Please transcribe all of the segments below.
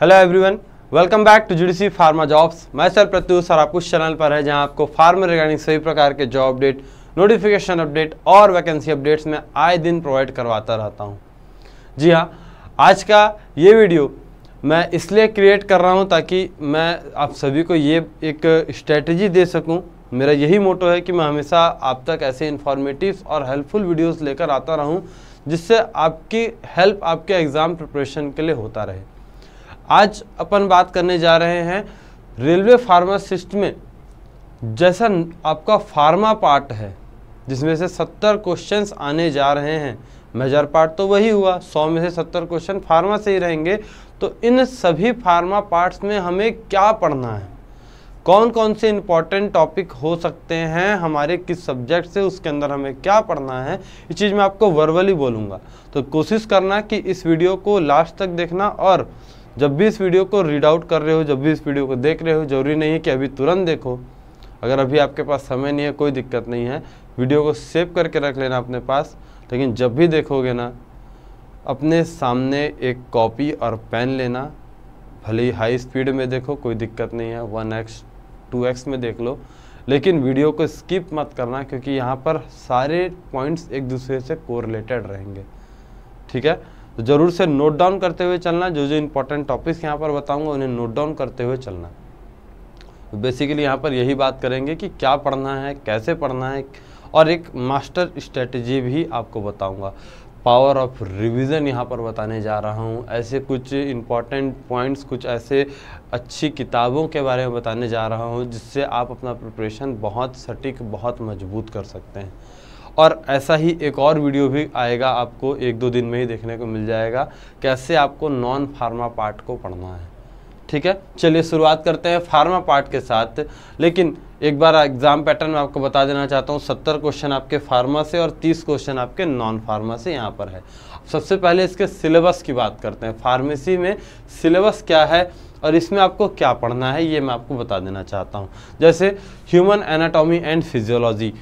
hello everyone welcome back to जुडिसी pharma jobs मैं sir Pratyush और आप उस चैनल पर है जहां आपको फार्मा रिगार्डिंग सभी प्रकार के जॉब अपडेट नोटिफिकेशन अपडेट और वैकेंसी अपडेट्स में आए दिन प्रोवाइड करवाता रहता हूं जी हां आज का ये वीडियो मैं इसलिए क्रिएट कर रहा हूं ताकि मैं आप सभी को ये एक स्ट्रैटेजी दे सकूँ मेरा यही मोटो है कि मैं हमेशा आप तक ऐसे इन्फॉर्मेटिव और हेल्पफुल वीडियोज़ लेकर आता रहूँ जिससे आपकी हेल्प आपके एग्ज़ाम प्रिपरेशन के लिए होता रहे आज अपन बात करने जा रहे हैं रेलवे फार्मासिस्ट में जैसा आपका फार्मा पार्ट है जिसमें से सत्तर क्वेश्चंस आने जा रहे हैं मेजर पार्ट तो वही हुआ सौ में से सत्तर क्वेश्चन फार्मा से ही रहेंगे तो इन सभी फार्मा पार्ट्स में हमें क्या पढ़ना है कौन कौन से इम्पॉर्टेंट टॉपिक हो सकते हैं हमारे किस सब्जेक्ट से उसके अंदर हमें क्या पढ़ना है इस चीज़ मैं आपको वर्वली बोलूँगा तो कोशिश करना कि इस वीडियो को लास्ट तक देखना और जब भी इस वीडियो को रीड आउट कर रहे हो जब भी इस वीडियो को देख रहे हो जरूरी नहीं है कि अभी तुरंत देखो अगर अभी आपके पास समय नहीं है कोई दिक्कत नहीं है वीडियो को सेव करके रख लेना अपने पास लेकिन जब भी देखोगे ना अपने सामने एक कॉपी और पेन लेना भले ही हाई स्पीड में देखो कोई दिक्कत नहीं है वन एक्स टू एक्स में देख लो लेकिन वीडियो को स्किप मत करना क्योंकि यहाँ पर सारे पॉइंट्स एक दूसरे से कोरिलेटेड रहेंगे ठीक है तो ज़रूर से नोट डाउन करते हुए चलना जो जो इंपॉर्टेंट टॉपिक्स यहाँ पर बताऊँगा उन्हें नोट डाउन करते हुए चलना तो बेसिकली यहाँ पर यही बात करेंगे कि क्या पढ़ना है कैसे पढ़ना है और एक मास्टर स्ट्रेटजी भी आपको बताऊँगा पावर ऑफ रिवीजन यहाँ पर बताने जा रहा हूँ ऐसे कुछ इम्पॉर्टेंट पॉइंट्स कुछ ऐसे अच्छी किताबों के बारे में बताने जा रहा हूँ जिससे आप अपना प्रिपरेशन बहुत सटीक बहुत मजबूत कर सकते हैं और ऐसा ही एक और वीडियो भी आएगा आपको एक दो दिन में ही देखने को मिल जाएगा कैसे आपको नॉन फार्मा पार्ट को पढ़ना है ठीक है चलिए शुरुआत करते हैं फार्मा पार्ट के साथ लेकिन एक बार एग्ज़ाम पैटर्न में आपको बता देना चाहता हूँ सत्तर क्वेश्चन आपके फार्मा से और तीस क्वेश्चन आपके नॉन फार्मा से यहाँ पर है सबसे पहले इसके सिलेबस की बात करते हैं फार्मेसी में सिलेबस क्या है और इसमें आपको क्या पढ़ना है ये मैं आपको बता देना चाहता हूँ जैसे human anatomy and physiology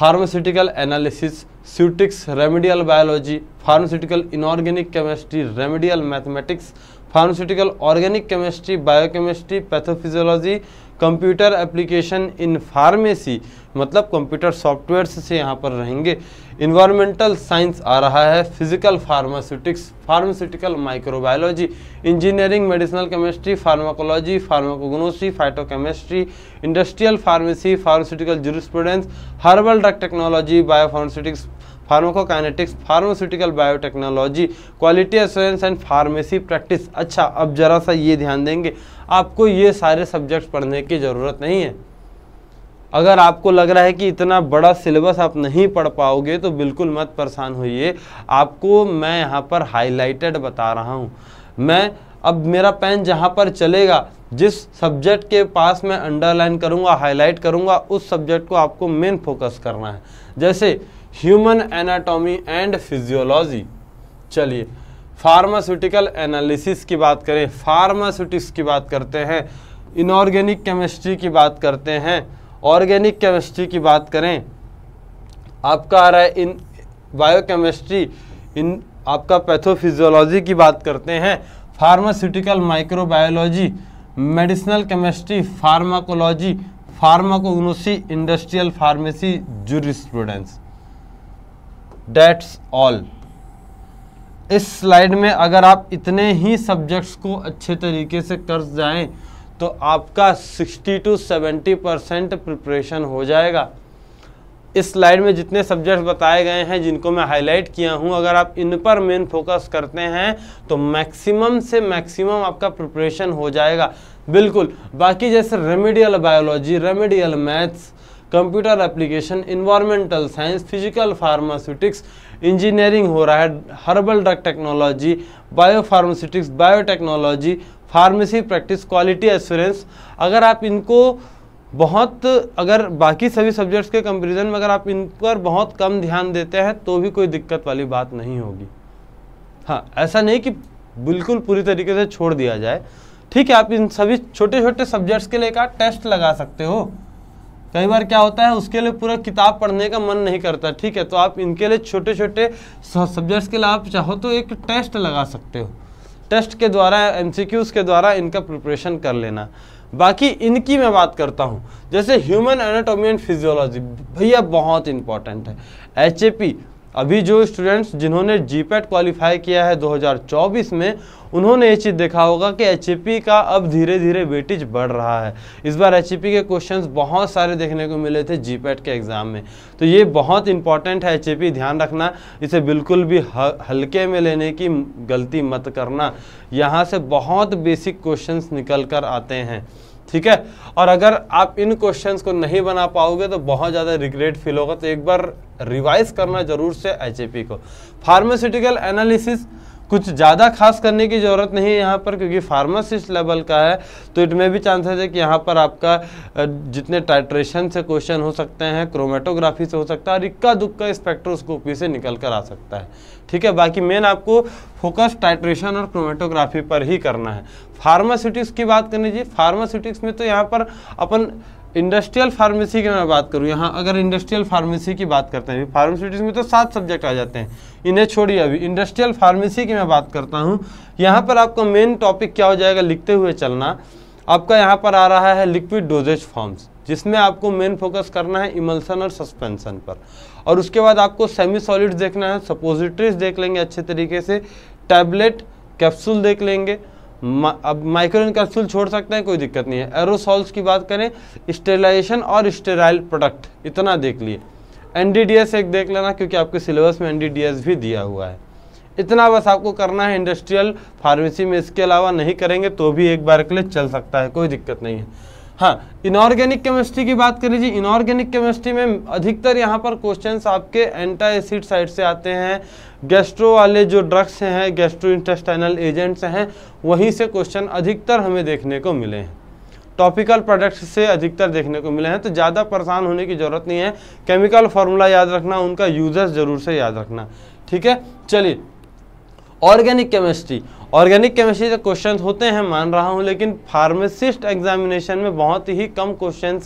pharmaceutical analysis स्यूटिक्स remedial biology pharmaceutical inorganic chemistry remedial mathematics pharmaceutical organic chemistry biochemistry pathophysiology computer application in pharmacy मतलब कंप्यूटर सॉफ्टवेयर से यहाँ पर रहेंगे इन्वायरमेंटल साइंस आ रहा है physical pharmaceutics pharmaceutical microbiology engineering medicinal chemistry pharmacology pharmacognosy phytochemistry industrial pharmacy pharmaceutical jurisprudence herbal drug technology biopharmaceutics pharmacokinetics pharmaceutical biotechnology quality assurance and pharmacy practice अच्छा अब जरा सा ये ध्यान देंगे आपको ये सारे सब्जेक्ट पढ़ने की ज़रूरत नहीं है अगर आपको लग रहा है कि इतना बड़ा सिलेबस आप नहीं पढ़ पाओगे तो बिल्कुल मत परेशान होइए आपको मैं यहाँ पर हाईलाइटेड बता रहा हूँ मैं अब मेरा पेन जहाँ पर चलेगा जिस सब्जेक्ट के पास मैं अंडरलाइन करूँगा हाईलाइट करूँगा उस सब्जेक्ट को आपको मेन फोकस करना है जैसे ह्यूमन एनाटॉमी एंड फिजियोलॉजी चलिए फार्मास्यूटिकल एनालिसिस की बात करें फार्मास्यूटिक्स की बात करते हैं इनऑर्गेनिक केमिस्ट्री की बात करते हैं ऑर्गेनिक केमिस्ट्री की बात करें आपका आ रहा है इन बायोकेमिस्ट्री इन आपका पैथोफिजियोलॉजी की बात करते हैं pharmaceutical microbiology medicinal chemistry pharmacology pharmacognosy industrial pharmacy jurisprudence that's all इस स्लाइड में अगर आप इतने ही सब्जेक्ट्स को अच्छे तरीके से कर जाएं तो आपका 60 टू 70 परसेंट प्रिपरेशन हो जाएगा इस स्लाइड में जितने सब्जेक्ट्स बताए गए हैं जिनको मैं हाईलाइट किया हूं अगर आप इन पर मेन फोकस करते हैं तो मैक्सिमम से मैक्सिमम आपका प्रिपरेशन हो जाएगा बिल्कुल बाकी जैसे remedial biology remedial maths computer application environmental science physical pharmaceutics engineering हो रहा है herbal drug technology biopharmaceutics biotechnology pharmacy practice quality assurance अगर आप इनको बहुत अगर बाकी सभी सब्जेक्ट्स के कंपेरिजन में अगर आप इन पर बहुत कम ध्यान देते हैं तो भी कोई दिक्कत वाली बात नहीं होगी हाँ ऐसा नहीं कि बिल्कुल पूरी तरीके से छोड़ दिया जाए ठीक है आप इन सभी छोटे छोटे सब्जेक्ट्स के लिए का टेस्ट लगा सकते हो कई बार क्या होता है उसके लिए पूरा किताब पढ़ने का मन नहीं करता ठीक है तो आप इनके लिए छोटे छोटे सब्जेक्ट्स के लिए आप चाहो तो एक टेस्ट लगा सकते हो टेस्ट के द्वारा एम के द्वारा इनका प्रिपरेशन कर लेना बाकी इनकी मैं बात करता हूँ जैसे ह्यूमन एनाटोमी एंड फिजियोलॉजी भैया बहुत इंपॉर्टेंट है एच अभी जो स्टूडेंट्स जिन्होंने जी पैट क्वालिफाई किया है 2024 में उन्होंने ये चीज़ देखा होगा कि एच का अब धीरे धीरे वेटेज बढ़ रहा है इस बार एच के क्वेश्चंस बहुत सारे देखने को मिले थे जी पैट के एग्ज़ाम में तो ये बहुत इंपॉर्टेंट है एच ध्यान रखना इसे बिल्कुल भी हल्के में लेने की गलती मत करना यहाँ से बहुत बेसिक क्वेश्चन निकल कर आते हैं ठीक है और अगर आप इन क्वेश्चन को नहीं बना पाओगे तो बहुत ज़्यादा रिग्रेट फील होगा तो एक बार रिवाइज करना जरूर से एच को फार्मास्यूटिकल एनालिसिस कुछ ज़्यादा खास करने की ज़रूरत नहीं है यहाँ पर क्योंकि फार्मासिस्ट लेवल का है तो इट में भी चांसेस है कि यहाँ पर आपका जितने टाइट्रेशन से क्वेश्चन हो सकते हैं क्रोमेटोग्राफी से हो सकता है और इक्का दुक्का स्पेक्ट्रोस्कोपी से निकल कर आ सकता है ठीक है बाकी मेन आपको फोकस टाइट्रेशन और क्रोमेटोग्राफी पर ही करना है फार्मास्यूटिक्स की बात करनी चाहिए फार्मास्यूटिक्स में तो यहाँ पर अपन इंडस्ट्रियल फार्मेसी की मैं बात करूँ यहाँ अगर इंडस्ट्रियल फार्मेसी की बात करते हैं फार्मास्यूटिक्स में तो सात सब्जेक्ट आ जाते हैं इन्हें छोड़िए अभी इंडस्ट्रियल फार्मेसी की मैं बात करता हूँ यहाँ पर आपका मेन टॉपिक क्या हो जाएगा लिखते हुए चलना आपका यहाँ पर आ रहा है लिक्विड डोजेज फॉर्म्स जिसमें आपको मेन फोकस करना है इमल्सन और सस्पेंशन पर और उसके बाद आपको सेमी सॉलिड्स देखना है सपोजिटरीज देख लेंगे अच्छे तरीके से टैबलेट कैप्सूल देख लेंगे अब माइक्रोन कैप्सूल छोड़ सकते हैं कोई दिक्कत नहीं है एरोसॉल्स की बात करें स्टेलाइजेशन और स्टेराइल प्रोडक्ट इतना देख लिए एन एक देख लेना क्योंकि आपके सिलेबस में एन भी दिया हुआ है इतना बस आपको करना है इंडस्ट्रियल फार्मेसी में इसके अलावा नहीं करेंगे तो भी एक बार के लिए चल सकता है कोई दिक्कत नहीं है हाँ इनऑर्गेनिक केमिस्ट्री की बात करें जी इनऑर्गेनिक केमिस्ट्री में अधिकतर यहाँ पर क्वेश्चंस आपके एंटा एसिड साइड से आते हैं गैस्ट्रो वाले जो ड्रग्स हैं गैस्ट्रो इंटेस्टाइनल एजेंट्स हैं वहीं से क्वेश्चन अधिकतर हमें देखने को मिले हैं टॉपिकल प्रोडक्ट्स से अधिकतर देखने को मिले हैं तो ज़्यादा परेशान होने की ज़रूरत नहीं है केमिकल फार्मूला याद रखना उनका यूजर्स ज़रूर से याद रखना ठीक है चलिए ऑर्गेनिक केमिस्ट्री ऑर्गेनिक केमिस्ट्री से क्वेश्चन होते हैं मान रहा हूँ लेकिन फार्मासिस्ट एग्जामिनेशन में बहुत ही कम क्वेश्चन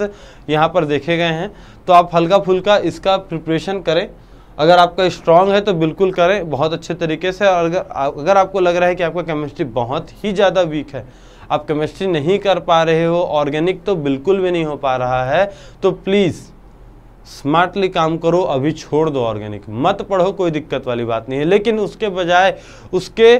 यहाँ पर देखे गए हैं तो आप हल्का फुल्का इसका प्रिपरेशन करें अगर आपका स्ट्रांग है तो बिल्कुल करें बहुत अच्छे तरीके से और अगर अगर आपको लग रहा है कि आपका केमिस्ट्री बहुत ही ज़्यादा वीक है आप केमिस्ट्री नहीं कर पा रहे हो ऑर्गेनिक तो बिल्कुल भी नहीं हो पा रहा है तो प्लीज़ स्मार्टली काम करो अभी छोड़ दो ऑर्गेनिक मत पढ़ो कोई दिक्कत वाली बात नहीं है लेकिन उसके बजाय उसके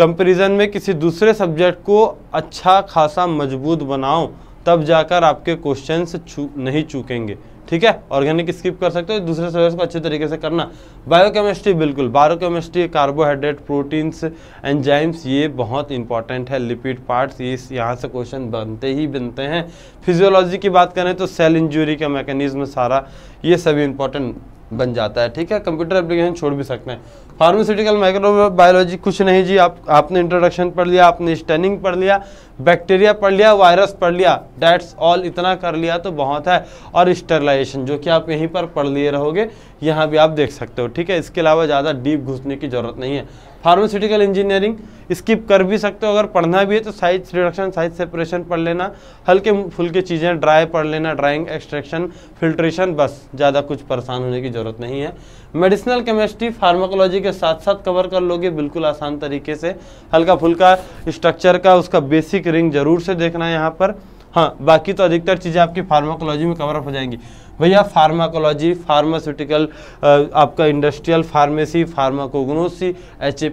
कंपेरिजन में किसी दूसरे सब्जेक्ट को अच्छा खासा मजबूत बनाओ तब जाकर आपके क्वेश्चंस चू नहीं चूकेंगे ठीक है ऑर्गेनिक स्किप कर सकते हो दूसरे सब्जेक्ट को अच्छे तरीके से करना बायोकेमिस्ट्री बिल्कुल बायोकेमिस्ट्री कार्बोहाइड्रेट प्रोटीन्स एंजाइम्स ये बहुत इंपॉर्टेंट है लिपिड पार्ट्स ये यहाँ से क्वेश्चन बनते ही बनते हैं फिजियोलॉजी की बात करें तो सेल इंजुरी का मैकेनिज्म सारा ये सभी इंपॉर्टेंट बन जाता है ठीक है कंप्यूटर एप्लीकेशन छोड़ भी सकते हैं फार्मास्यूटिकल माइक्रोबायोलॉजी कुछ नहीं जी आप आपने इंट्रोडक्शन पढ़ लिया आपने स्टेनिंग पढ़ लिया बैक्टीरिया पढ़ लिया वायरस पढ़ लिया डैट्स ऑल इतना कर लिया तो बहुत है और स्टरलाइजेशन जो कि आप यहीं पर पढ़ लिए रहोगे यहाँ भी आप देख सकते हो ठीक है इसके अलावा ज़्यादा डीप घुसने की ज़रूरत नहीं है फार्मास्यूटिकल इंजीनियरिंग स्किप कर भी सकते हो अगर पढ़ना भी है तो साइज रिडक्शन साइज सेपरेशन पढ़ लेना हल्के फुल्के चीज़ें ड्राई पढ़ लेना ड्राइंग एक्सट्रैक्शन फिल्ट्रेशन बस ज़्यादा कुछ परेशान होने की ज़रूरत नहीं है मेडिसिनल केमिस्ट्री फार्माकोलॉजी के साथ साथ कवर कर लोगे बिल्कुल आसान तरीके से हल्का फुल्का स्ट्रक्चर का उसका बेसिक रिंग ज़रूर से देखना है यहाँ पर हाँ बाकी तो अधिकतर चीज़ें आपकी फार्माकोलॉजी में कवरअप हो जाएंगी भैया फार्माकोलॉजी फार्मास्यूटिकल आपका इंडस्ट्रियल फार्मेसी फार्माकोग्नोसी एच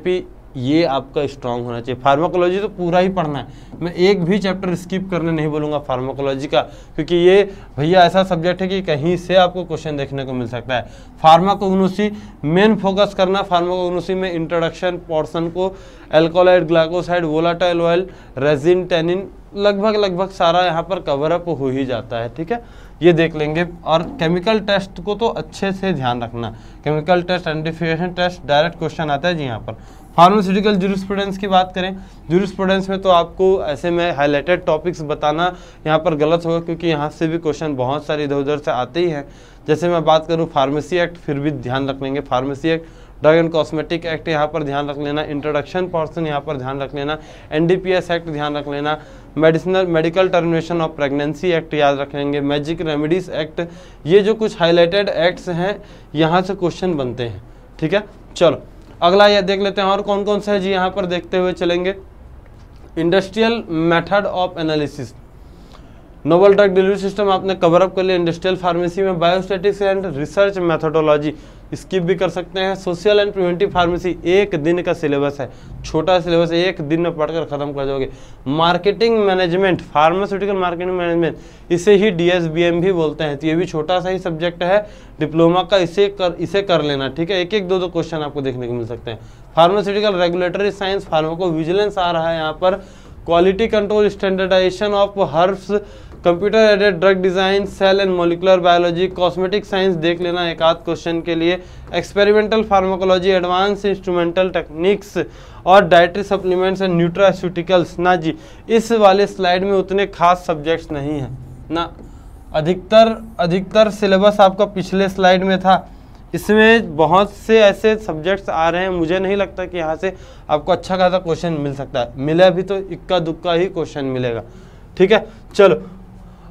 ये आपका स्ट्रांग होना चाहिए फार्माकोलॉजी तो पूरा ही पढ़ना है मैं एक भी चैप्टर स्किप करने नहीं बोलूँगा फार्माकोलॉजी का क्योंकि ये भैया ऐसा सब्जेक्ट है कि कहीं से आपको क्वेश्चन देखने को मिल सकता है फार्माकोग्नोसी मेन फोकस करना फार्माकोग्नोसी में इंट्रोडक्शन पोर्सन को alkaloid glycoside volatile oil resin tannin लगभग लगभग सारा यहाँ पर कवर अप हो ही जाता है ठीक है ये देख लेंगे और केमिकल टेस्ट को तो अच्छे से ध्यान रखना chemical test identification test direct question आता है जी यहाँ पर फार्मास्यूटिकल जूरिस्प्रूडेंस की बात करें जूरिस्प्रूडेंस में तो आपको ऐसे में हाईलाइटेड टॉपिक्स बताना यहाँ पर गलत होगा क्योंकि यहाँ से भी क्वेश्चन बहुत सारे इधर उधर से आते ही हैं जैसे मैं बात करूँ फार्मेसी एक्ट फिर भी ध्यान रख लेंगे pharmacy act drug and cosmetic act यहाँ पर ध्यान रख लेना इंट्रोडक्शन पर्सन यहाँ पर ध्यान रख लेना एन एक्ट ध्यान रख लेना medicinal medical termination of pregnancy act याद रखेंगे मैजिक रेमिडीज एक्ट ये जो कुछ हाईलाइटेड एक्ट्स हैं यहाँ से क्वेश्चन बनते हैं ठीक है चलो अगला यह देख लेते हैं और कौन कौन सा है जी यहाँ पर देखते हुए चलेंगे industrial method of analysis novel drug delivery system आपने कवरअप कर लिया इंडस्ट्रियल फार्मेसी में biostatistics and research methodology skip भी कर सकते हैं सोशल एंड प्रिवेंटिव फार्मेसी एक दिन का सिलेबस है छोटा सिलेबस एक दिन में पढ़कर ख़त्म कर जाओगे marketing management pharmaceutical marketing management इसे ही डी भी बोलते हैं तो ये भी छोटा सा ही सब्जेक्ट है डिप्लोमा का इसे कर इसे कर लेना ठीक है एक एक दो दो क्वेश्चन आपको देखने को मिल सकते हैं pharmaceutical regulatory science pharmacovigilance आ रहा है यहाँ पर quality control standardization of herbs computer aided drug design cell and molecular biology cosmetic science देख लेना एक आध क्वेश्चन के लिए experimental pharmacology advance instrumental techniques और डायट्री सप्लीमेंट्स एंड न्यूट्रास्यूटिकल्स ना जी इस वाले स्लाइड में उतने खास सब्जेक्ट्स नहीं हैं ना अधिकतर अधिकतर सिलेबस आपका पिछले स्लाइड में था इसमें बहुत से ऐसे सब्जेक्ट्स आ रहे हैं मुझे नहीं लगता कि यहाँ से आपको अच्छा खासा क्वेश्चन मिल सकता है मिला भी तो इक्का दुक्का ही क्वेश्चन मिलेगा ठीक है चलो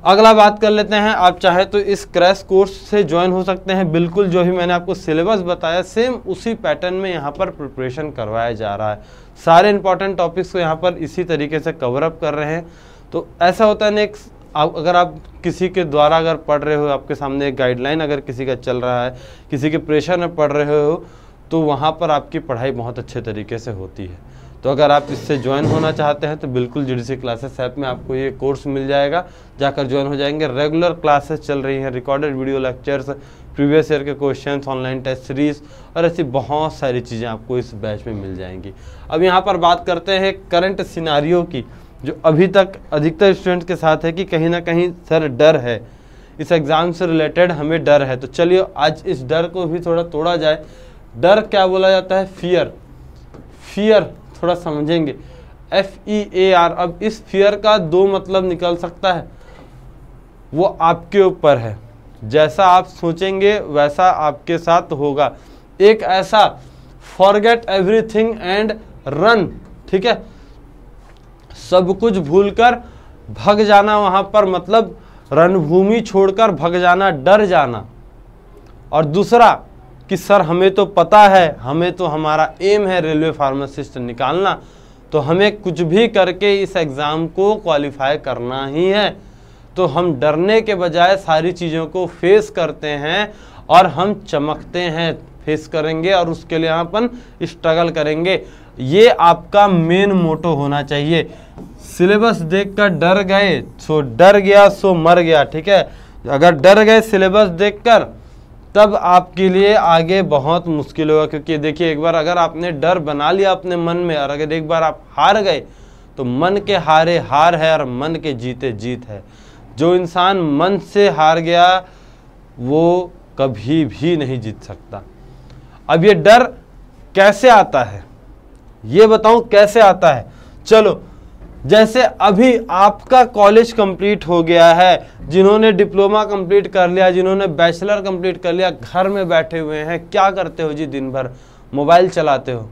अगला बात कर लेते हैं आप चाहे तो इस क्रैश कोर्स से ज्वाइन हो सकते हैं बिल्कुल जो भी मैंने आपको सिलेबस बताया सेम उसी पैटर्न में यहाँ पर प्रिपरेशन करवाया जा रहा है सारे इंपॉर्टेंट टॉपिक्स को यहाँ पर इसी तरीके से कवर अप कर रहे हैं तो ऐसा होता है ना एक आप अगर आप किसी के द्वारा अगर पढ़ रहे हो आपके सामने एक गाइडलाइन अगर किसी का चल रहा है किसी के प्रेशर में पढ़ रहे हो तो वहाँ पर आपकी पढ़ाई बहुत अच्छे तरीके से होती है तो अगर आप इससे ज्वाइन होना चाहते हैं तो बिल्कुल सी क्लासेस ऐप में आपको ये कोर्स मिल जाएगा जाकर ज्वाइन हो जाएंगे रेगुलर क्लासेस चल रही हैं recorded video lectures previous year के क्वेश्चन ऑनलाइन टेस्ट सीरीज और ऐसी बहुत सारी चीज़ें आपको इस बैच में मिल जाएंगी अब यहाँ पर बात करते हैं करंट सिनारियों की जो अभी तक अधिकतर स्टूडेंट्स के साथ है कि कहीं ना कहीं सर डर है इस एग्ज़ाम से रिलेटेड हमें डर है तो चलिए आज इस डर को भी थोड़ा तोड़ा जाए डर क्या बोला जाता है फियर फियर थोड़ा समझेंगे एफ ई ए आर अब इस फियर का दो मतलब निकल सकता है वो आपके ऊपर है जैसा आप सोचेंगे वैसा आपके साथ होगा एक ऐसा फॉरगेट एवरीथिंग एंड रन ठीक है सब कुछ भूलकर भग जाना वहां पर मतलब रणभूमि छोड़कर भग जाना डर जाना और दूसरा कि सर हमें तो पता है हमें तो हमारा एम है रेलवे फार्मासिस्ट निकालना तो हमें कुछ भी करके इस एग्ज़ाम को क्वालिफाई करना ही है तो हम डरने के बजाय सारी चीज़ों को फेस करते हैं और हम चमकते हैं फेस करेंगे और उसके लिए अपन स्ट्रगल करेंगे ये आपका मेन मोटो होना चाहिए सिलेबस देखकर डर गए सो डर गया सो मर गया ठीक है अगर डर गए सिलेबस देखकर तब आपके लिए आगे बहुत मुश्किल होगा क्योंकि देखिए एक बार अगर आपने डर बना लिया अपने मन में और अगर एक बार आप हार गए तो मन के हारे हार है और मन के जीते जीत है जो इंसान मन से हार गया वो कभी भी नहीं जीत सकता अब ये डर कैसे आता है ये बताऊं कैसे आता है चलो जैसे अभी आपका कॉलेज कंप्लीट हो गया है जिन्होंने डिप्लोमा कंप्लीट कर लिया जिन्होंने बैचलर कंप्लीट कर लिया घर में बैठे हुए हैं क्या करते हो जी दिन भर मोबाइल चलाते हो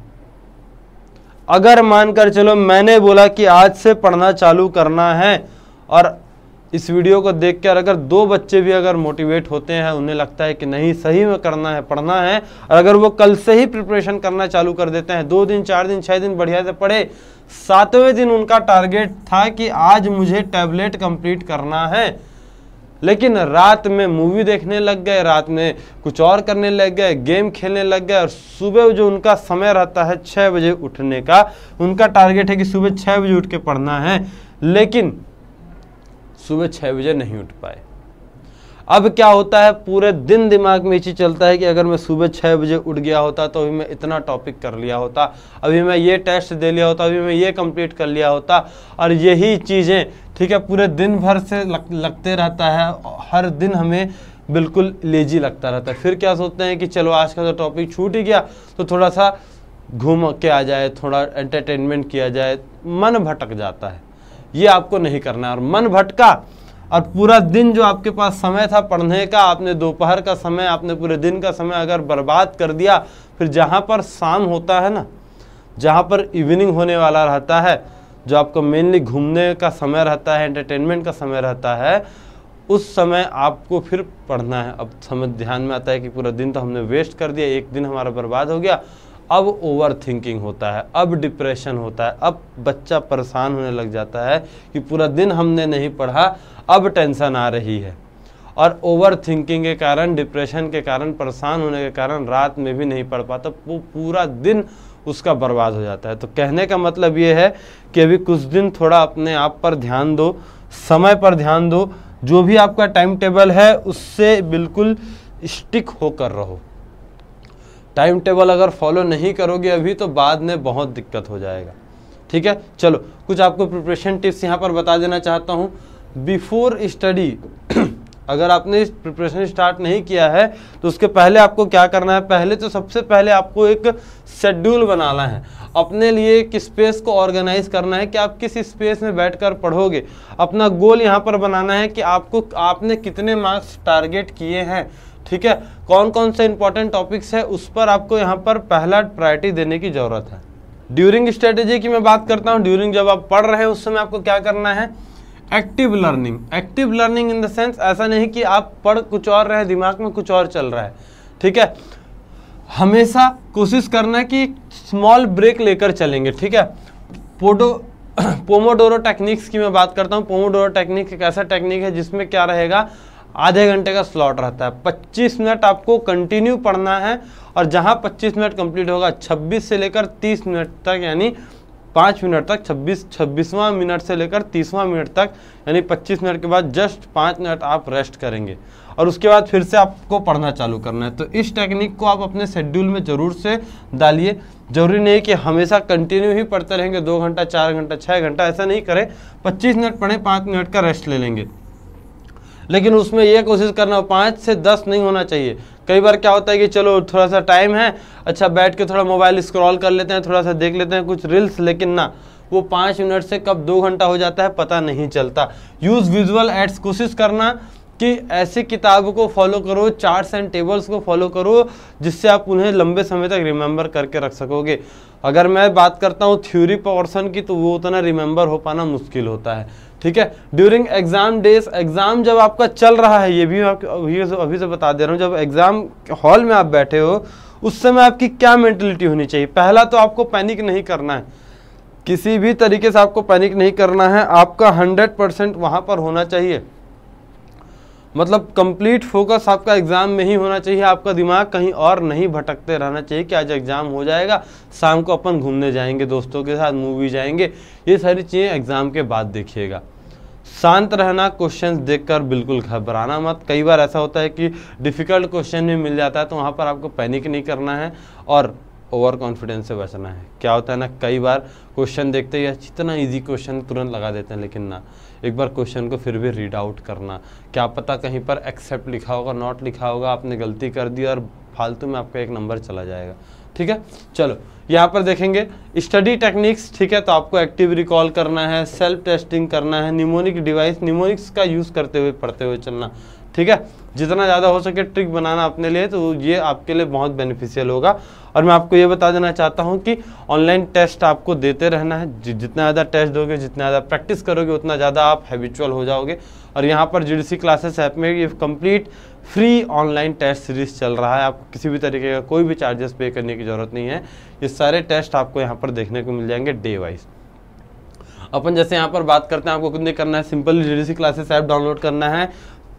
अगर मानकर चलो मैंने बोला कि आज से पढ़ना चालू करना है और इस वीडियो को देख कर अगर दो बच्चे भी अगर मोटिवेट होते हैं उन्हें लगता है कि नहीं सही में करना है पढ़ना है और अगर वो कल से ही प्रिपरेशन करना चालू कर देते हैं दो दिन चार दिन छः दिन बढ़िया से पढ़े सातवें दिन उनका टारगेट था कि आज मुझे टैबलेट कंप्लीट करना है लेकिन रात में मूवी देखने लग गए रात में कुछ और करने लग गए गेम खेलने लग गए और सुबह जो उनका समय रहता है छः बजे उठने का उनका टारगेट है कि सुबह छः बजे उठ के पढ़ना है लेकिन सुबह छः बजे नहीं उठ पाए अब क्या होता है पूरे दिन दिमाग में ये चीज़ चलता है कि अगर मैं सुबह छः बजे उठ गया होता तो अभी मैं इतना टॉपिक कर लिया होता अभी मैं ये टेस्ट दे लिया होता अभी मैं ये कंप्लीट कर लिया होता और यही चीज़ें ठीक है पूरे दिन भर से लग, लगते रहता है हर दिन हमें बिल्कुल लेजी लगता रहता है फिर क्या सोचते हैं कि चलो आज का तो टॉपिक छूट ही गया तो थोड़ा सा घूम के आ जाए थोड़ा एंटरटेनमेंट किया जाए मन भटक जाता है ये आपको नहीं करना है और मन भटका और पूरा दिन जो आपके पास समय था पढ़ने का आपने दोपहर का समय आपने पूरे दिन का समय अगर बर्बाद कर दिया फिर जहाँ पर शाम होता है ना जहाँ पर इवनिंग होने वाला रहता है जो आपको मेनली घूमने का समय रहता है एंटरटेनमेंट का समय रहता है उस समय आपको फिर पढ़ना है अब समझ ध्यान में आता है कि पूरा दिन तो हमने वेस्ट कर दिया एक दिन हमारा बर्बाद हो गया अब ओवर थिंकिंग होता है अब डिप्रेशन होता है अब बच्चा परेशान होने लग जाता है कि पूरा दिन हमने नहीं पढ़ा अब टेंशन आ रही है और ओवर थिंकिंग के कारण डिप्रेशन के कारण परेशान होने के कारण रात में भी नहीं पढ़ पाता वो पूरा दिन उसका बर्बाद हो जाता है तो कहने का मतलब ये है कि अभी कुछ दिन थोड़ा अपने आप पर ध्यान दो समय पर ध्यान दो जो भी आपका टाइम टेबल है उससे बिल्कुल स्टिक होकर रहो टाइम टेबल अगर फॉलो नहीं करोगे अभी तो बाद में बहुत दिक्कत हो जाएगा ठीक है चलो कुछ आपको प्रिपरेशन टिप्स यहाँ पर बता देना चाहता हूँ बिफोर स्टडी अगर आपने प्रिपरेशन स्टार्ट नहीं किया है तो उसके पहले आपको क्या करना है पहले तो सबसे पहले आपको एक शेड्यूल बनाना है अपने लिए एक स्पेस को ऑर्गेनाइज करना है कि आप किस स्पेस में बैठकर पढ़ोगे अपना गोल यहाँ पर बनाना है कि आपको आपने कितने मार्क्स टारगेट किए हैं ठीक है कौन कौन से इंपॉर्टेंट टॉपिक्स है उस पर आपको यहाँ पर पहला प्रायोरिटी देने की ज़रूरत है ड्यूरिंग स्ट्रेटेजी की मैं बात करता हूँ ड्यूरिंग जब आप पढ़ रहे हैं उस समय आपको क्या करना है active learning active learning in the sense ऐसा नहीं कि आप पढ़ कुछ और रहे दिमाग में कुछ और चल रहा है ठीक है हमेशा कोशिश करना कि स्मॉल ब्रेक लेकर चलेंगे ठीक है पोडो पोमोडोरो टेक्निक्स की मैं बात करता हूँ पोमोडोरो टेक्निक एक ऐसा टेक्निक है जिसमें क्या रहेगा आधे घंटे का स्लॉट रहता है 25 मिनट आपको कंटिन्यू पढ़ना है और जहाँ 25 मिनट कंप्लीट होगा 26 से लेकर 30 मिनट तक यानी पाँच मिनट तक छब्बीस छब्बीसवां मिनट से लेकर तीसवां मिनट तक यानी पच्चीस मिनट के बाद जस्ट पाँच मिनट आप रेस्ट करेंगे और उसके बाद फिर से आपको पढ़ना चालू करना है तो इस टेक्निक को आप अपने शेड्यूल में ज़रूर से डालिए ज़रूरी नहीं कि हमेशा कंटिन्यू ही पढ़ते रहेंगे दो घंटा चार घंटा छः घंटा ऐसा नहीं करें पच्चीस मिनट पढ़ें पाँच मिनट का रेस्ट ले लेंगे लेकिन उसमें यह कोशिश करना पाँच से दस नहीं होना चाहिए कई बार क्या होता है कि चलो थोड़ा सा टाइम है अच्छा बैठ के थोड़ा मोबाइल स्क्रॉल कर लेते हैं थोड़ा सा देख लेते हैं कुछ रील्स लेकिन ना वो पाँच मिनट से कब दो घंटा हो जाता है पता नहीं चलता यूज़ विजुअल एड्स कोशिश करना कि ऐसी किताब को फॉलो करो चार्ट्स एंड टेबल्स को फॉलो करो जिससे आप उन्हें लंबे समय तक रिमेंबर करके रख सकोगे अगर मैं बात करता हूँ थ्योरी पोर्सन की तो वो उतना रिमेंबर हो पाना मुश्किल होता है ठीक है ड्यूरिंग एग्जाम डेज एग्जाम जब आपका चल रहा है ये भी मैं आपको अभी अभी से बता दे रहा हूँ जब एग्जाम हॉल में आप बैठे हो उस समय आपकी क्या मेंटेलिटी होनी चाहिए पहला तो आपको पैनिक नहीं करना है किसी भी तरीके से आपको पैनिक नहीं करना है आपका हंड्रेड परसेंट वहाँ पर होना चाहिए मतलब कंप्लीट फोकस आपका एग्ज़ाम में ही होना चाहिए आपका दिमाग कहीं और नहीं भटकते रहना चाहिए कि आज एग्ज़ाम हो जाएगा शाम को अपन घूमने जाएंगे दोस्तों के साथ मूवी जाएंगे ये सारी चीज़ें एग्ज़ाम के बाद देखिएगा शांत रहना क्वेश्चंस देखकर बिल्कुल घबराना मत कई बार ऐसा होता है कि डिफ़िकल्ट क्वेश्चन भी मिल जाता है तो वहाँ पर आपको पैनिक नहीं करना है और ओवर कॉन्फिडेंस से बचना है क्या होता है ना कई बार क्वेश्चन देखते ही इतना इजी क्वेश्चन तुरंत लगा देते हैं लेकिन ना एक बार क्वेश्चन को फिर भी रीड आउट करना क्या पता कहीं पर एक्सेप्ट लिखा होगा नॉट लिखा होगा आपने गलती कर दी और फालतू में आपका एक नंबर चला जाएगा ठीक है चलो यहाँ पर देखेंगे स्टडी टेक्निक्स ठीक है तो आपको एक्टिव रिकॉल करना है सेल्फ टेस्टिंग करना है निमोनिक डिवाइस निमोनिक्स का यूज़ करते हुए पढ़ते हुए चलना ठीक है जितना ज़्यादा हो सके ट्रिक बनाना अपने लिए तो ये आपके लिए बहुत बेनिफिशियल होगा और मैं आपको ये बता देना चाहता हूँ कि ऑनलाइन टेस्ट आपको देते रहना है जितना ज़्यादा टेस्ट दोगे जितना ज़्यादा प्रैक्टिस करोगे उतना ज़्यादा आप हैबिचुअल हो जाओगे और यहाँ पर जी क्लासेस ऐप में ये complete free online test series चल रहा है आपको किसी भी तरीके का कोई भी चार्जेस पे करने की ज़रूरत नहीं है ये सारे टेस्ट आपको यहाँ पर देखने को मिल जाएंगे डे वाइज अपन जैसे यहाँ पर बात करते हैं आपको कितने करना है simple D classes app download करना है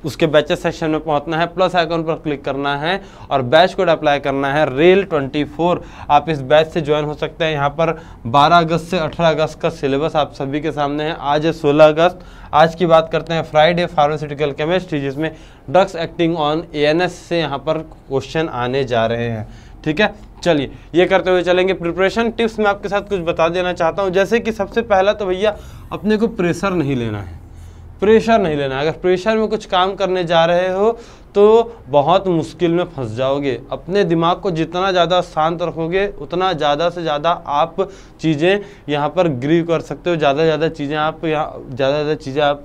उसके बैचेस सेक्शन में पहुंचना है प्लस आइकॉन पर क्लिक करना है और बैच कोड अप्लाई करना है रेल 24 आप इस बैच से ज्वाइन हो सकते हैं यहाँ पर 12 अगस्त से 18 अगस्त का सिलेबस आप सभी के सामने है आज है 16 अगस्त आज की बात करते हैं फ्राइडे फार्मास्यूटिकल केमिस्ट्री जिसमें ड्रग्स एक्टिंग ऑन ए से यहाँ पर क्वेश्चन आने जा रहे हैं ठीक है चलिए ये करते हुए चलेंगे प्रिपरेशन टिप्स मैं आपके साथ कुछ बता देना चाहता हूँ जैसे कि सबसे पहला तो भैया अपने को प्रेशर नहीं लेना है प्रेशर नहीं लेना अगर प्रेशर में कुछ काम करने जा रहे हो तो बहुत मुश्किल में फंस जाओगे अपने दिमाग को जितना ज़्यादा शांत रखोगे उतना ज़्यादा से ज़्यादा आप चीज़ें यहाँ पर ग्रीव कर सकते हो ज़्यादा ज़्यादा चीज़ें आप यहाँ ज़्यादा ज़्यादा चीज़ें आप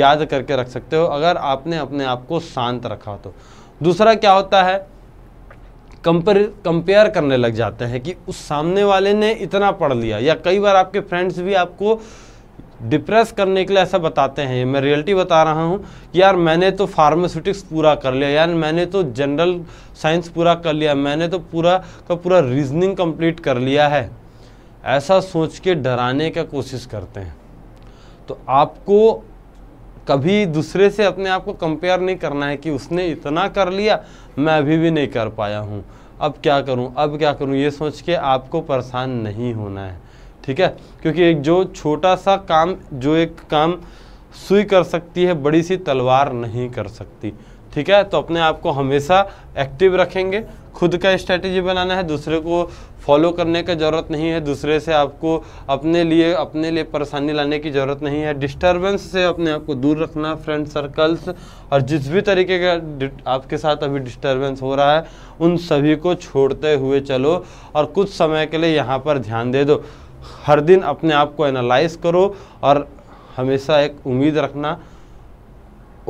याद करके रख सकते हो अगर आपने अपने आप को शांत रखा तो दूसरा क्या होता है कंपेयर कंपेयर करने लग जाते हैं कि उस सामने वाले ने इतना पढ़ लिया या कई बार आपके फ्रेंड्स भी आपको डिप्रेस करने के लिए ऐसा बताते हैं मैं रियलिटी बता रहा हूँ कि यार मैंने तो फार्मास्यूटिक्स पूरा कर लिया यार मैंने तो जनरल साइंस पूरा कर लिया मैंने तो पूरा का पूरा रीजनिंग कंप्लीट कर लिया है ऐसा सोच के डराने का कोशिश करते हैं तो आपको कभी दूसरे से अपने आप को कंपेयर नहीं करना है कि उसने इतना कर लिया मैं अभी भी नहीं कर पाया हूँ अब क्या करूँ अब क्या करूँ ये सोच के आपको परेशान नहीं होना है ठीक है क्योंकि एक जो छोटा सा काम जो एक काम सुई कर सकती है बड़ी सी तलवार नहीं कर सकती ठीक है तो अपने आप को हमेशा एक्टिव रखेंगे खुद का स्ट्रैटेजी बनाना है दूसरे को फॉलो करने की ज़रूरत नहीं है दूसरे से आपको अपने लिए अपने लिए परेशानी लाने की ज़रूरत नहीं है डिस्टरबेंस से अपने आप को दूर रखना फ्रेंड सर्कल्स और जिस भी तरीके का आपके साथ अभी डिस्टरबेंस हो रहा है उन सभी को छोड़ते हुए चलो और कुछ समय के लिए यहाँ पर ध्यान दे दो हर दिन अपने आप को एनालाइज करो और हमेशा एक उम्मीद रखना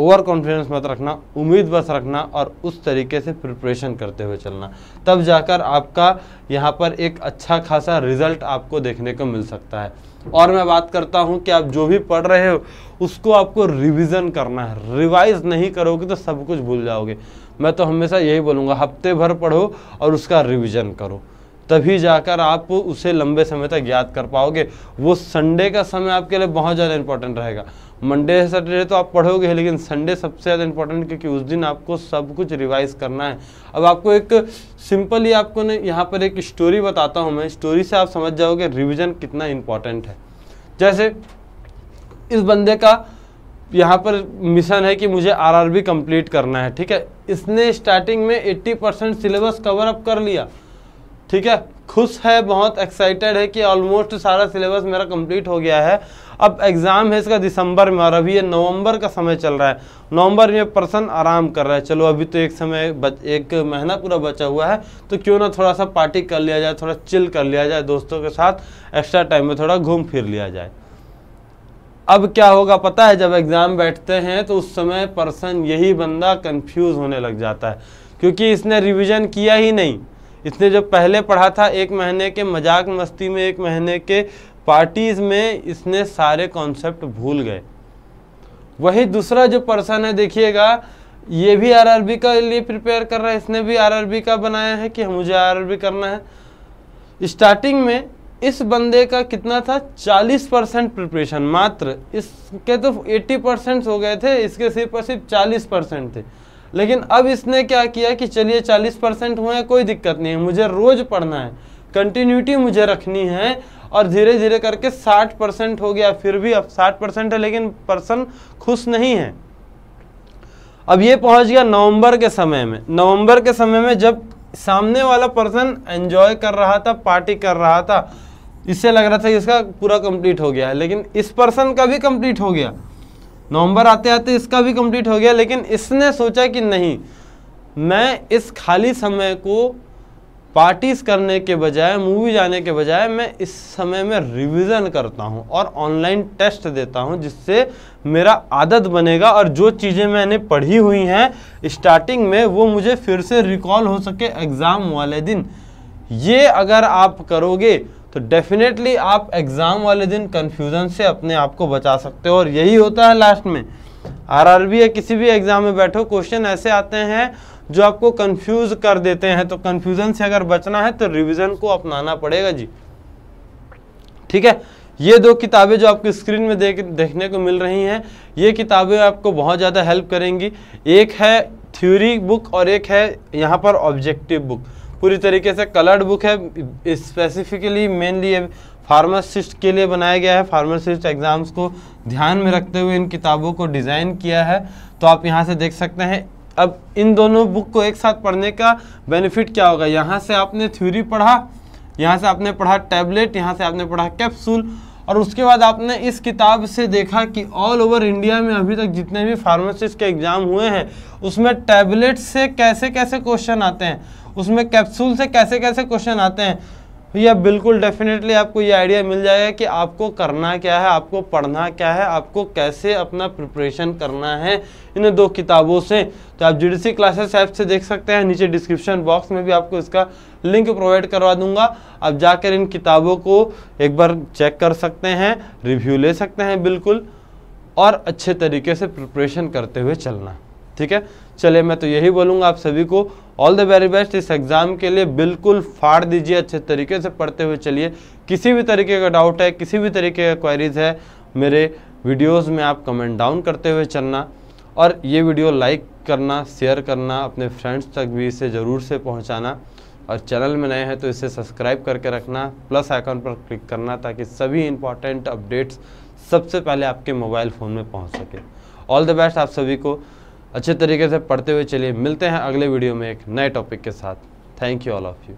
ओवर कॉन्फिडेंस मत रखना उम्मीद बस रखना और उस तरीके से प्रिपरेशन करते हुए चलना तब जाकर आपका यहाँ पर एक अच्छा खासा रिजल्ट आपको देखने को मिल सकता है और मैं बात करता हूँ कि आप जो भी पढ़ रहे हो उसको आपको रिवीजन करना है रिवाइज नहीं करोगे तो सब कुछ भूल जाओगे मैं तो हमेशा यही बोलूँगा हफ्ते भर पढ़ो और उसका रिविज़न करो तभी जाकर आप उसे लंबे समय तक याद कर पाओगे वो संडे का समय आपके लिए बहुत ज़्यादा इंपॉर्टेंट रहेगा मंडे से सैटरडे तो आप पढ़ोगे लेकिन संडे सबसे ज़्यादा इंपॉर्टेंट क्योंकि उस दिन आपको सब कुछ रिवाइज करना है अब आपको एक सिंपली आपको ने यहाँ पर एक स्टोरी बताता हूँ मैं स्टोरी से आप समझ जाओगे रिविज़न कितना इम्पॉर्टेंट है जैसे इस बंदे का यहाँ पर मिशन है कि मुझे आरआरबी कंप्लीट करना है ठीक है इसने स्टार्टिंग में 80 परसेंट सिलेबस कवर अप कर लिया ठीक है खुश है बहुत एक्साइटेड है कि ऑलमोस्ट सारा सिलेबस मेरा कंप्लीट हो गया है अब एग्ज़ाम है इसका दिसंबर में और अभी ये नवंबर का समय चल रहा है नवंबर में पर्सन आराम कर रहा है चलो अभी तो एक समय बच एक महीना पूरा बचा हुआ है तो क्यों ना थोड़ा सा पार्टी कर लिया जाए थोड़ा चिल कर लिया जाए दोस्तों के साथ एक्स्ट्रा टाइम में थोड़ा घूम फिर लिया जाए अब क्या होगा पता है जब एग्ज़ाम बैठते हैं तो उस समय पर्सन यही बंदा कन्फ्यूज़ होने लग जाता है क्योंकि इसने रिविज़न किया ही नहीं इसने जब पहले पढ़ा था एक महीने के मजाक मस्ती में एक महीने के पार्टीज़ में इसने सारे कॉन्सेप्ट भूल गए वही दूसरा जो पर्सन है देखिएगा ये भी आरआरबी का लिए प्रिपेयर कर रहा है इसने भी आरआरबी का बनाया है कि मुझे आरआरबी करना है स्टार्टिंग में इस बंदे का कितना था 40 परसेंट प्रिपरेशन मात्र इसके तो 80 परसेंट हो गए थे इसके सिर्फ और सिर्फ 40 परसेंट थे लेकिन अब इसने क्या किया कि चलिए चालीस परसेंट हुए कोई दिक्कत नहीं है मुझे रोज़ पढ़ना है कंटिन्यूटी मुझे रखनी है और धीरे धीरे करके साठ परसेंट हो गया फिर भी अब साठ परसेंट है लेकिन पर्सन खुश नहीं है अब ये पहुंच गया नवंबर के समय में नवंबर के समय में जब सामने वाला पर्सन एंजॉय कर रहा था पार्टी कर रहा था इससे लग रहा था कि इसका पूरा कंप्लीट हो गया है लेकिन इस पर्सन का भी कंप्लीट हो गया नवंबर आते आते इसका भी कंप्लीट हो गया लेकिन इसने सोचा कि नहीं मैं इस खाली समय को पार्टीज करने के बजाय मूवी जाने के बजाय मैं इस समय में रिवीजन करता हूँ और ऑनलाइन टेस्ट देता हूँ जिससे मेरा आदत बनेगा और जो चीज़ें मैंने पढ़ी हुई हैं स्टार्टिंग में वो मुझे फिर से रिकॉल हो सके एग्ज़ाम वाले दिन ये अगर आप करोगे तो डेफिनेटली आप एग्ज़ाम वाले दिन कन्फ्यूज़न से अपने आप को बचा सकते हो और यही होता है लास्ट में आरआरबी या किसी भी एग्ज़ाम में बैठो क्वेश्चन ऐसे आते हैं जो आपको कंफ्यूज कर देते हैं तो कन्फ्यूज़न से अगर बचना है तो रिविज़न को अपनाना पड़ेगा जी ठीक है ये दो किताबें जो आपको स्क्रीन में देख देखने को मिल रही हैं ये किताबें आपको बहुत ज़्यादा हेल्प करेंगी एक है थ्योरी बुक और एक है यहाँ पर ऑब्जेक्टिव बुक पूरी तरीके से कलर्ड बुक है स्पेसिफिकली मेनली फार्मासिस्ट के लिए बनाया गया है फार्मासिस्ट एग्ज़ाम्स को ध्यान में रखते हुए इन किताबों को डिज़ाइन किया है तो आप यहाँ से देख सकते हैं अब इन दोनों बुक को एक साथ पढ़ने का बेनिफिट क्या होगा यहाँ से आपने थ्योरी पढ़ा यहाँ से आपने पढ़ा टैबलेट यहाँ से आपने पढ़ा कैप्सूल और उसके बाद आपने इस किताब से देखा कि ऑल ओवर इंडिया में अभी तक जितने भी फार्मासिस्ट के एग्ज़ाम हुए हैं उसमें टैबलेट से कैसे कैसे क्वेश्चन आते हैं उसमें कैप्सूल से कैसे कैसे क्वेश्चन आते हैं भैया बिल्कुल डेफिनेटली आपको ये आइडिया मिल जाएगा कि आपको करना क्या है आपको पढ़ना क्या है आपको कैसे अपना प्रिपरेशन करना है इन दो किताबों से तो आप जीडीसी क्लासेस ऐप से देख सकते हैं नीचे डिस्क्रिप्शन बॉक्स में भी आपको इसका लिंक प्रोवाइड करवा दूंगा आप जाकर इन किताबों को एक बार चेक कर सकते हैं रिव्यू ले सकते हैं बिल्कुल और अच्छे तरीके से प्रिपरेशन करते हुए चलना ठीक है चलिए मैं तो यही बोलूँगा आप सभी को ऑल द वेरी बेस्ट इस एग्ज़ाम के लिए बिल्कुल फाड़ दीजिए अच्छे तरीके से पढ़ते हुए चलिए किसी भी तरीके का डाउट है किसी भी तरीके का क्वारीज है मेरे वीडियोस में आप कमेंट डाउन करते हुए चलना और ये वीडियो लाइक करना शेयर करना अपने फ्रेंड्स तक भी इसे ज़रूर से पहुंचाना और चैनल में नए हैं तो इसे सब्सक्राइब करके रखना प्लस आइकन पर क्लिक करना ताकि सभी इंपॉर्टेंट अपडेट्स सबसे पहले आपके मोबाइल फ़ोन में पहुंच सके ऑल द बेस्ट आप सभी को अच्छे तरीके से पढ़ते हुए चलिए मिलते हैं अगले वीडियो में एक नए टॉपिक के साथ thank you all of you